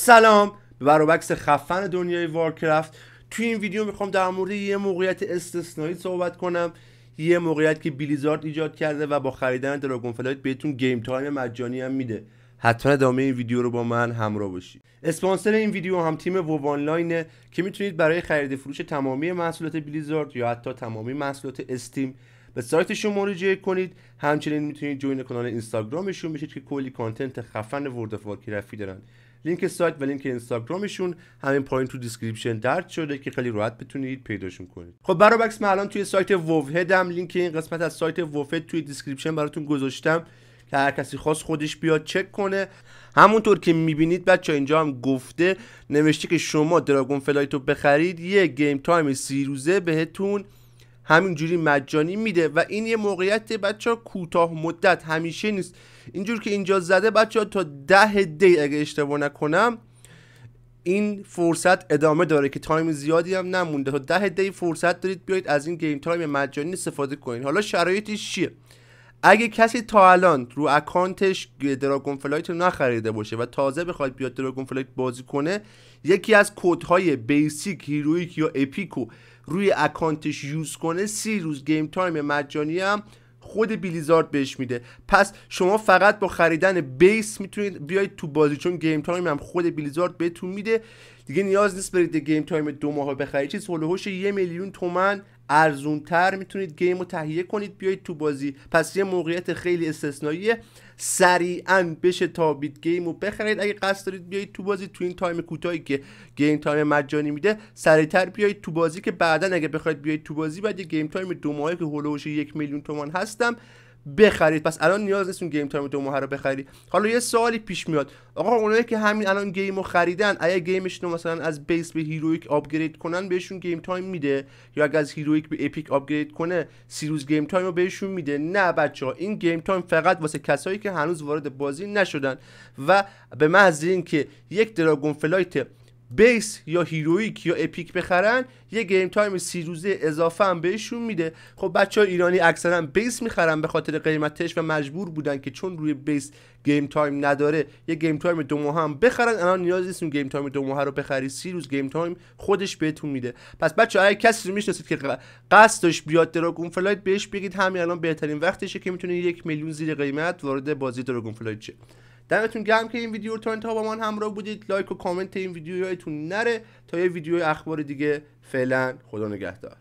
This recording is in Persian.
سلام به بروبکس خفن دنیای وارکرافت توی این ویدیو میخوام در مورد یه موقعیت استثنایی صحبت کنم یه موقعیت که بلیزارد ایجاد کرده و با خریدن دراگون فلایت بهتون گیم تایم مجانی هم میده حتما ادامه این ویدیو رو با من همراه باشید اسپانسر این ویدیو هم تیم وو آنلاینه که میتونید برای خرید فروش تمامی محصولات بلیزارد یا حتی تمامی محصولات استیم به سایتشون مراجعه کنید همچنین میتونید جوین کانال اینستاگرامشون بشید که کلی کانتنت خفن ورد اف دارن لینک سایت و لینک اینستاگرامشون همین پایین تو دیسکریپشن درد شده که خیلی راحت بتونید پیداشون کنید خب برابکس من الان توی سایت ووهدم لینک این قسمت از سایت ووهد توی دیسکریپشن براتون گذاشتم که هر کسی خواست خودش بیاد چک کنه همونطور که میبینید بچه اینجا هم گفته نوشته که شما دراگون فلایت رو بخرید یه گیم تایم سی روزه بهتون همینجوری مجانی میده و این یه موقعیت بچه کوتاه مدت همیشه نیست اینجور که اینجا زده بچه ها تا ده دی اگه اشتباه نکنم این فرصت ادامه داره که تایم زیادی هم نمونده تا ده دی فرصت دارید بیاید از این گیم تایم مجانی استفاده کنید حالا شرایطش چیه اگه کسی تا الان رو اکانتش دراگون فلایت رو نخریده باشه و تازه بخواد بیاد دراگون فلایت بازی کنه یکی از های بیسیک هیرویک یا اپیکو روی اکانتش یوز کنه سی روز گیم تایم مجانی هم خود بلیزارد بهش میده پس شما فقط با خریدن بیس میتونید بیاید تو بازی چون گیم تایم هم خود بیلیزارد بهتون میده دیگه نیاز نیست برید گیم تایم دو ماه بخرید چیز هلوهوش یه میلیون تومن ارزونتر میتونید گیم رو تهیه کنید بیایید تو بازی پس یه موقعیت خیلی استثناییه سریعا بشه بید گیم رو بخرید اگه قصد دارید بیایید تو بازی تو این تایم کوتاهی که گیم تایم مجانی میده سریعتر بیایید تو بازی که بعدا اگه بخواید بیایید تو بازی بعد یه گیم تایم دو ماهه که هولوش یک میلیون تومان هستم بخرید پس الان نیاز نیستون گیم تایم دو ماه رو بخرید حالا یه سوالی پیش میاد آقا اونایی که همین الان گیم رو خریدن اگه گیمش رو مثلا از بیس به هیرویک آپگرید کنن بهشون گیم تایم میده یا اگه از هیرویک به اپیک آپگرید کنه سیروز گیم تایم رو بهشون میده نه بچه ها این گیم تایم فقط واسه کسایی که هنوز وارد بازی نشدن و به محض اینکه یک دراگون فلایت بیس یا هیرویک یا اپیک بخرن یه گیم تایم سی روزه اضافه هم بهشون میده خب بچه ایرانی اکثرا بیس میخرن به خاطر قیمتش و مجبور بودن که چون روی بیس گیم تایم نداره یه گیم تایم دو ماه هم بخرن الان نیاز نیست اون گیم تایم دو ماه رو بخری سی روز گیم تایم خودش بهتون میده پس بچه اگه کسی رو میشناسید که قصدش بیاد دراگون فلایت بهش بگید همین الان بهترین وقتشه که میتونه یک میلیون زیر قیمت وارد بازی دراگون فلایت شه دمتون گرم که این ویدیو رو تا انتها با من همراه بودید لایک و کامنت این ویدیو یادتون نره تا یه ویدیو اخبار دیگه فعلا خدا نگهدار